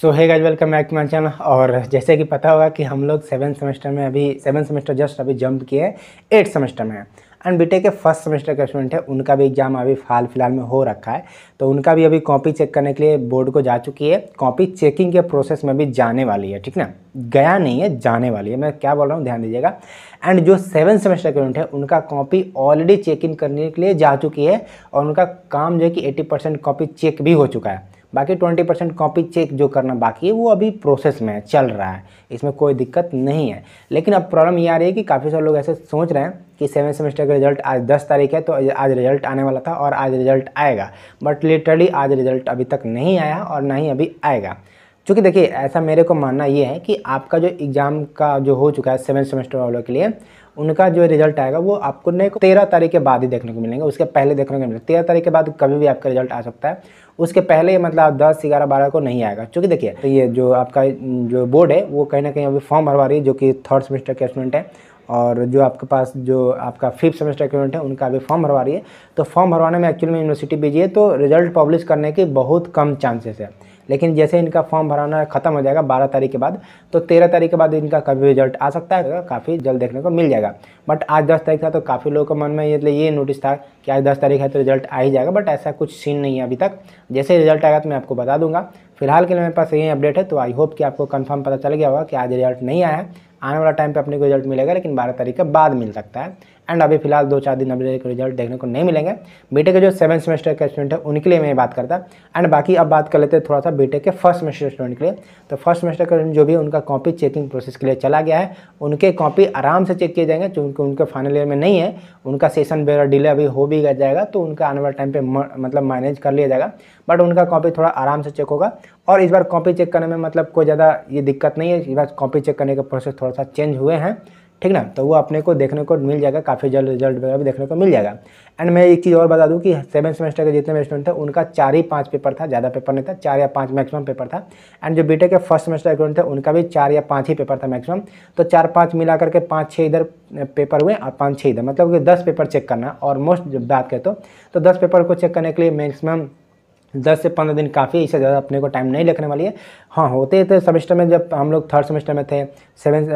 so hi guys welcome back to my channel और जैसे कि पता होगा कि हम लोग सेवन सेमेस्टर में अभी सेवन सेमेस्टर जस्ट अभी जंप किए हैं एट सेमेस्टर में एंड बीटेक के फर्स्ट सेमेस्टर के स्टूडेंट है उनका भी एग्जाम अभी हाल फिलहाल में हो रखा है तो उनका भी अभी कॉपी चेक करने के लिए बोर्ड को जा चुकी है कॉपी चेकिंग के प्रोसेस में भी जाने वाली है ठीक ना गया नहीं है जाने वाली है मैं क्या बोल रहा हूँ ध्यान दीजिएगा एंड जो सेवन सेमेस्टर के स्टूडेंट है उनका कॉपी ऑलरेडी चेक इन करने के लिए जा चुकी है और उनका काम जो है कि एट्टी परसेंट कॉपी चेक भी हो चुका है बाकी ट्वेंटी परसेंट कॉपी चेक जो करना बाकी है वो अभी प्रोसेस में है चल रहा है इसमें कोई दिक्कत नहीं है लेकिन अब प्रॉब्लम ये आ रही है कि काफ़ी सारे लोग ऐसे सोच रहे हैं कि सेवन सेमेस्टर का रिजल्ट आज दस तारीख है तो आज रिजल्ट आने वाला था और आज रिजल्ट आएगा बट लिटरली आज रिजल्ट अभी तक नहीं आया और ना ही अभी आएगा चूँकि देखिए ऐसा मेरे को मानना ये है कि आपका जो एग्ज़ाम का जो हो चुका है सेवन सेमेस्टर वालों के लिए उनका जो रिजल्ट आएगा वो आपको नहीं तेरह तारीख के बाद ही देखने को मिलेंगे उसके पहले देखने को मिलेगा तेरह तारीख के बाद कभी भी आपका रिजल्ट आ सकता है उसके पहले मतलब दस ग्यारह बारह को नहीं आएगा क्योंकि देखिए तो ये जो आपका जो बोर्ड है वो कहीं ना कहीं अभी फॉर्म भरवा रही है जो कि थर्ड सेमेस्टर के स्टूडेंट है और जो आपके पास जो आपका फिफ्थ सेमेस्टर स्टूडेंट है उनका अभी फॉर्म भरवा रही है तो फॉर्म भरवाने में एक्चुअली में यूनिवर्सिटी भेजिए तो रिजल्ट पब्लिश करने के बहुत कम चांसेस है लेकिन जैसे इनका फॉर्म भराना खत्म हो जाएगा बारह तारीख के बाद तो तेरह तारीख के बाद इनका कभी रिजल्ट आ सकता है तो काफ़ी जल्द देखने को मिल जाएगा बट आज दस तारीख था तो काफ़ी लोगों के मन में ये ये नोटिस था कि आज दस तारीख है तो रिजल्ट आ ही जाएगा बट ऐसा कुछ सीन नहीं है अभी तक जैसे रिजल्ट आएगा तो मैं आपको बता दूंगा फिलहाल के लिए मेरे पास यही अपडेट है तो आई होप कि आपको कंफर्म पता चल गया होगा कि आज रिजल्ट नहीं आया है आने वाला टाइम पे अपने को रिजल्ट मिलेगा लेकिन बारह तारीख के बाद मिल सकता है एंड अभी फिलहाल दो चार दिन अभी के रिजल्ट देखने को नहीं मिलेंगे बीटेक के जो सेवन सेमेस्टर के स्टूडेंट है उनके लिए मैं बात करता एंड बाकी अब बात कर लेते हैं थोड़ा सा बीटेक के फर्स्ट सेमेस्टर स्टूडेंट के लिए तो फर्स्ट सेमेस्टर का जो भी उनका कॉपी चेकिंग प्रोसेस के लिए चला गया है उनके कॉपी आराम से चेक किए जाएंगे चूँकि उनके फाइनल ईयर में नहीं है उनका सेशन वगैरह डिले अभी हो भी जाएगा तो उनका आने वाले टाइम पर मतलब मैनेज कर लिया जाएगा बट उनका कॉपी थोड़ा आराम से चेक होगा और इस बार कॉपी चेक करने में मतलब कोई ज़्यादा ये दिक्कत नहीं है इस बार कॉपी चेक करने का प्रोसेस थोड़ा सा चेंज हुए हैं ठीक ना तो वो अपने को देखने को मिल जाएगा काफ़ी जल्द रिजल्ट वगैरह भी देखने को मिल जाएगा एंड मैं एक चीज़ और बता दूं कि सेवन सेमेस्टर के जितने स्टूडेंट थे उनका चार ही पाँच पेपर था ज़्यादा पेपर नहीं था चार या पाँच मैक्सिमम पेपर था एंड जो बीटेक के फर्स्ट सेमेस्टर स्टूडेंट थे उनका भी चार या पाँच ही पेपर था मैक्सिमम तो चार पाँच मिला करके पाँच छः इधर पेपर हुए और पाँच छः इधर मतलब कि दस पेपर चेक करना और मोस्ट जब बात करें तो, तो दस पेपर को चेक करने के लिए मैक्सिमम दस से पंद्रह दिन काफ़ी इससे ज़्यादा अपने को टाइम नहीं लगने वाली है हाँ होते थे सेमेस्टर में जब हम लोग थर्ड सेमेस्टर में थे सेवन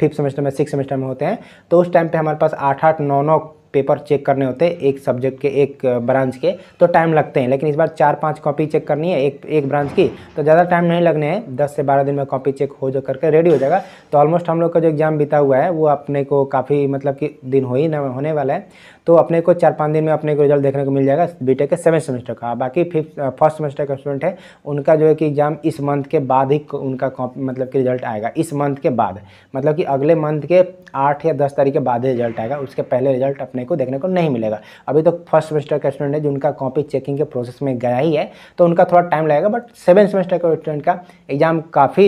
फिफ्थ सेमेस्टर में सिक्स सेमेस्टर में होते हैं तो उस टाइम पर हमारे पास आठ आठ नौ नौ पेपर चेक करने होते हैं एक सब्जेक्ट के एक ब्रांच के तो टाइम लगते हैं लेकिन इस बार चार पाँच कॉपी चेक करनी है एक एक ब्रांच की तो ज़्यादा टाइम नहीं लगने हैं दस से बारह दिन में कॉपी चेक हो जा करके रेडी हो जाएगा तो ऑलमोस्ट हम लोग का जो एग्ज़ाम बीता हुआ है वो अपने को काफ़ी मतलब कि दिन हो ही ना होने वाला है तो अपने को चार पाँच दिन में अपने को रिजल्ट देखने को मिल जाएगा बी के सेवन सेमेस्टर का बाकी फिफ्थ फर्स्ट सेमेस्टर का स्टूडेंट है उनका जो है कि एग्ज़ाम इस मंथ के बाद ही उनका मतलब कि रिजल्ट आएगा इस मंथ के बाद मतलब कि अगले मंथ के आठ या दस तारीख के बाद ही रिजल्ट आएगा उसके पहले रिजल्ट अपने अपने को देखने को नहीं मिलेगा अभी तो फर्स्ट सेमेस्टर के स्टूडेंट है जिनका कॉपी चेकिंग के प्रोसेस में गया ही है तो उनका थोड़ा टाइम लगेगा बट सेवन सेमेस्टर के स्टूडेंट का एग्जाम काफ़ी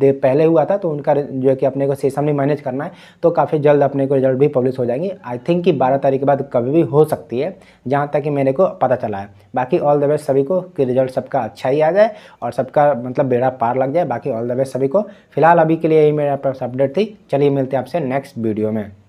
देर पहले हुआ था तो उनका जो है कि अपने को सेशन भी मैनेज करना है तो काफ़ी जल्द अपने को रिजल्ट भी पब्लिश हो जाएंगे आई थिंक कि बारह तारीख के बाद कभी भी हो सकती है जहाँ तक कि मेरे को पता चला है बाकी ऑल द बेस्ट सभी को कि रिजल्ट सबका अच्छा ही आ जाए और सबका मतलब बेड़ा पार लग जाए बाकी ऑल द बेस्ट सभी को फिलहाल अभी के लिए यही पास अपडेट थी चलिए मिलते हैं आपसे नेक्स्ट वीडियो में